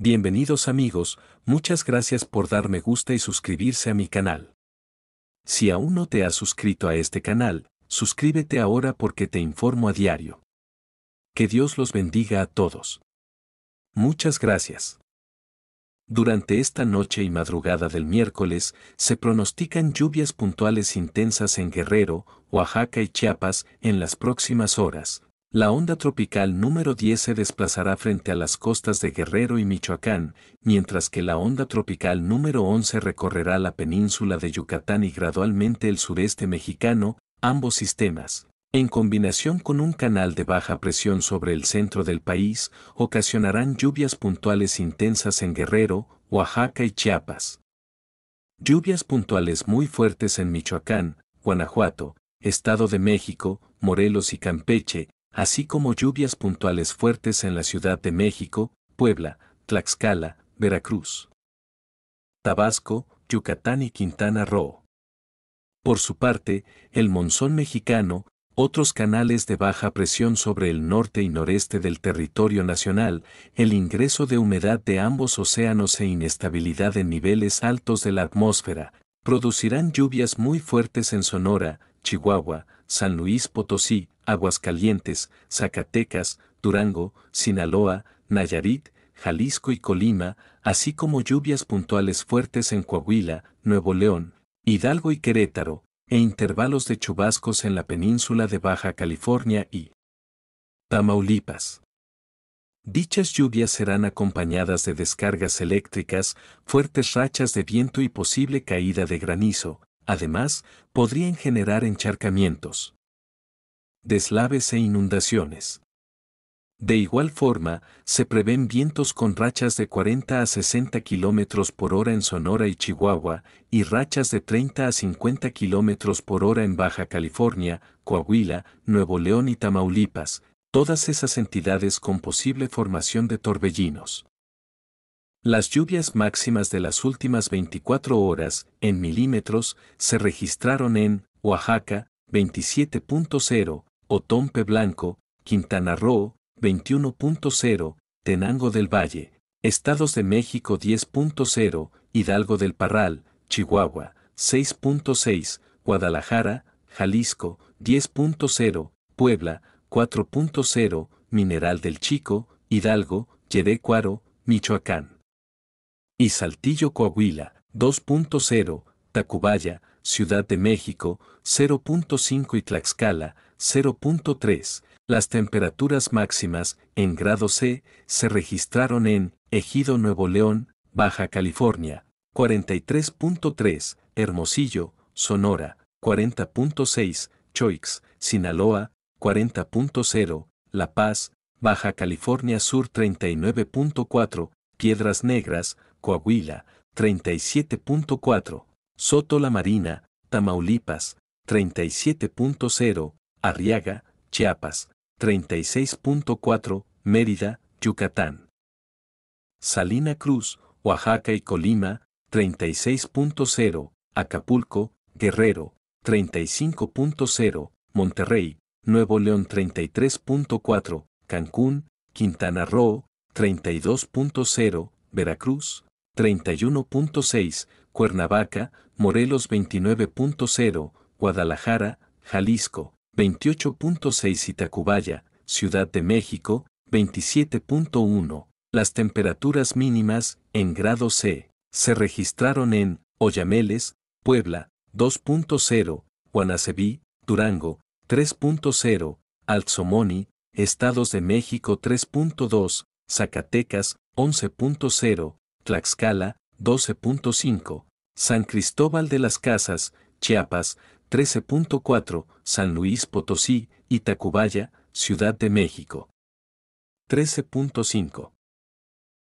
Bienvenidos amigos, muchas gracias por darme gusta y suscribirse a mi canal. Si aún no te has suscrito a este canal, suscríbete ahora porque te informo a diario. Que Dios los bendiga a todos. Muchas gracias. Durante esta noche y madrugada del miércoles se pronostican lluvias puntuales intensas en Guerrero, Oaxaca y Chiapas en las próximas horas, la onda tropical número 10 se desplazará frente a las costas de Guerrero y Michoacán, mientras que la onda tropical número 11 recorrerá la península de Yucatán y gradualmente el sureste mexicano, ambos sistemas, en combinación con un canal de baja presión sobre el centro del país, ocasionarán lluvias puntuales intensas en Guerrero, Oaxaca y Chiapas. Lluvias puntuales muy fuertes en Michoacán, Guanajuato, Estado de México, Morelos y Campeche, así como lluvias puntuales fuertes en la Ciudad de México, Puebla, Tlaxcala, Veracruz, Tabasco, Yucatán y Quintana Roo. Por su parte, el monzón mexicano, otros canales de baja presión sobre el norte y noreste del territorio nacional, el ingreso de humedad de ambos océanos e inestabilidad en niveles altos de la atmósfera, producirán lluvias muy fuertes en Sonora, Chihuahua, San Luis Potosí, Aguascalientes, Zacatecas, Durango, Sinaloa, Nayarit, Jalisco y Colima, así como lluvias puntuales fuertes en Coahuila, Nuevo León, Hidalgo y Querétaro, e intervalos de chubascos en la península de Baja California y Tamaulipas. Dichas lluvias serán acompañadas de descargas eléctricas, fuertes rachas de viento y posible caída de granizo. Además, podrían generar encharcamientos deslaves e inundaciones. De igual forma, se prevén vientos con rachas de 40 a 60 km por hora en Sonora y Chihuahua, y rachas de 30 a 50 km por hora en Baja California, Coahuila, Nuevo León y Tamaulipas, todas esas entidades con posible formación de torbellinos. Las lluvias máximas de las últimas 24 horas, en milímetros, se registraron en Oaxaca, 27.0, Otompe Blanco, Quintana Roo, 21.0, Tenango del Valle, Estados de México 10.0, Hidalgo del Parral, Chihuahua, 6.6, Guadalajara, Jalisco, 10.0, Puebla, 4.0, Mineral del Chico, Hidalgo, Yerecuaro, Michoacán. Y Saltillo Coahuila, 2.0, Tacubaya, Ciudad de México, 0.5 y Tlaxcala, 0.3. Las temperaturas máximas, en grado C, se registraron en Ejido Nuevo León, Baja California, 43.3, Hermosillo, Sonora, 40.6, Choix, Sinaloa, 40.0, La Paz, Baja California Sur 39.4, Piedras Negras, Coahuila, 37.4. Soto La Marina, Tamaulipas, 37.0, Arriaga, Chiapas, 36.4, Mérida, Yucatán. Salina Cruz, Oaxaca y Colima, 36.0, Acapulco, Guerrero, 35.0, Monterrey, Nuevo León 33.4, Cancún, Quintana Roo, 32.0, Veracruz, 31.6, Cuernavaca, Morelos 29.0, Guadalajara, Jalisco 28.6 y Tacubaya, Ciudad de México 27.1. Las temperaturas mínimas en grado C se registraron en Oyameles, Puebla 2.0, Guanacebí, Durango 3.0, Alzomoni, Estados de México 3.2, Zacatecas 11.0, Tlaxcala 12.5, San Cristóbal de las Casas, Chiapas, 13.4, San Luis Potosí Itacubaya, Ciudad de México. 13.5.